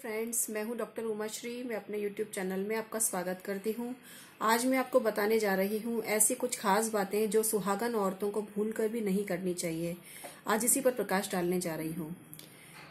friends मैं हूं doctor Umashri मैं अपने यूट्यूब चैनल में आपका स्वागत करती हूं आज मैं आपको बताने जा रही हूं ऐसी कुछ खास बातें जो सुहागन औरतों को भूल कर भी नहीं करनी चाहिए आज इसी पर प्रकाश डालने जा रही हूं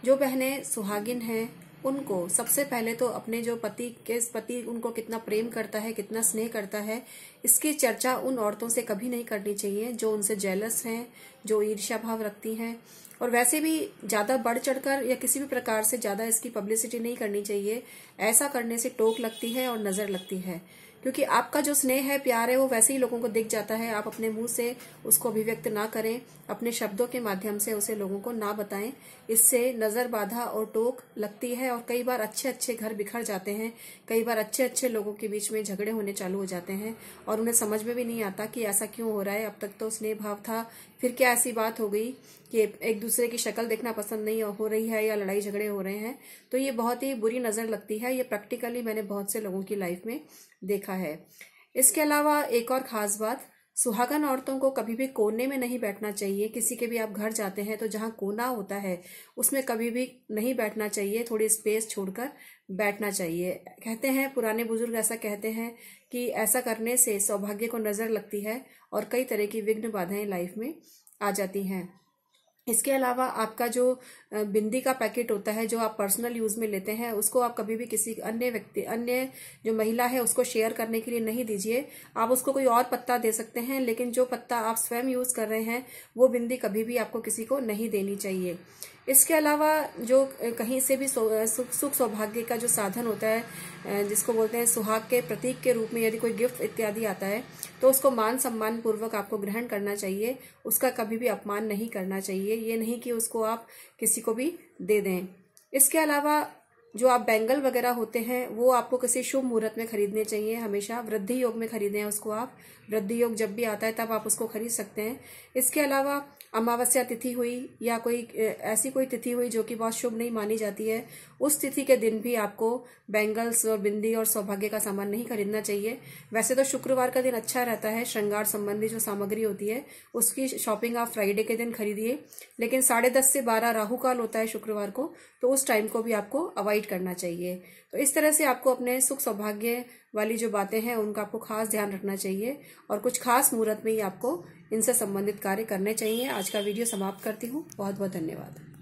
जो बहनें सुहागिन हैं उनको सबसे पहले तो अपने जो पति के पति उनको कितना प्रेम करता है कितना स्नेह करता है इसकी चर्चा उन औरतों से कभी नहीं करनी चाहिए जो उनसे जेलस हैं जो ईर्ष्या भाव रखती हैं और वैसे भी ज़्यादा बढ़ चढ़कर या किसी भी प्रकार से ज़्यादा इसकी पब्लिसिटी नहीं करनी चाहिए ऐसा करने से टोक लगती है और नज़र लगती है क्योंकि आपका जो स्नेह है प्यार है वो वैसे ही लोगों को दिख जाता है आप अपने मुंह से उसको अभिव्यक्त ना करें अपने शब्दों के माध्यम से उसे लोगों को ना बताएं इससे नजर बाधा और टोक लगती है और कई बार अच्छे अच्छे घर बिखर जाते हैं कई बार अच्छे अच्छे लोगों के बीच में झगड़े होने चालू हो जाते हैं और उन्हें समझ में भी नहीं आता कि ऐसा क्यों हो रहा है अब तक तो स्नेह भाव था फिर क्या ऐसी बात हो गई कि एक दूसरे की शक्ल देखना पसंद नहीं हो रही है या लड़ाई झगड़े हो रहे हैं तो ये बहुत ही बुरी नजर लगती है ये प्रैक्टिकली मैंने बहुत से लोगों की लाइफ में देखा है इसके अलावा एक और खास बात सुहागन औरतों को कभी भी कोने में नहीं बैठना चाहिए किसी के भी आप घर जाते हैं तो जहां कोना होता है उसमें कभी भी नहीं बैठना चाहिए थोड़ी स्पेस छोड़कर बैठना चाहिए कहते हैं पुराने बुजुर्ग ऐसा कहते हैं कि ऐसा करने से सौभाग्य को नज़र लगती है और कई तरह की विघ्न बाधाएं लाइफ में आ जाती हैं इसके अलावा आपका जो बिंदी का पैकेट होता है जो आप पर्सनल यूज़ में लेते हैं उसको आप कभी भी किसी अन्य व्यक्ति अन्य जो महिला है उसको शेयर करने के लिए नहीं दीजिए आप उसको कोई और पत्ता दे सकते हैं लेकिन जो पत्ता आप स्वयं यूज़ कर रहे हैं वो बिंदी कभी भी आपको किसी को नहीं देनी चाहिए इसके अलावा जो कहीं से भी सुख सुख सौभाग्य का जो साधन होता है जिसको बोलते हैं सुहाग के प्रतीक के रूप में यदि कोई गिफ्ट इत्यादि आता है तो उसको मान सम्मान पूर्वक आपको ग्रहण करना चाहिए उसका कभी भी अपमान नहीं करना चाहिए ये नहीं कि उसको आप किसी को भी दे दें इसके अलावा जो आप बैंगल वगैरह होते हैं वो आपको किसी शुभ मुहूर्त में खरीदने चाहिए हमेशा वृद्धि योग में खरीदें उसको आप वृद्धि योग जब भी आता है तब आप उसको खरीद सकते हैं इसके अलावा अमावस्या तिथि हुई या कोई ऐसी कोई तिथि हुई जो कि बहुत शुभ नहीं मानी जाती है उस तिथि के दिन भी आपको बैंगल्स और बिंदी और सौभाग्य का सामान नहीं खरीदना चाहिए वैसे तो शुक्रवार का दिन अच्छा रहता है श्रृंगार संबंधी जो सामग्री होती है उसकी शॉपिंग आप फ्राइडे के दिन खरीदिए लेकिन साढ़े दस से बारह राहुकाल होता है शुक्रवार को तो उस टाइम को भी आपको अवॉइड अवॉइड करना चाहिए तो इस तरह से आपको अपने सुख सौभाग्य वाली जो बातें हैं उनका आपको खास ध्यान रखना चाहिए और कुछ खास मुहूर्त में ही आपको इनसे संबंधित कार्य करने चाहिए आज का वीडियो समाप्त करती हूँ बहुत बहुत धन्यवाद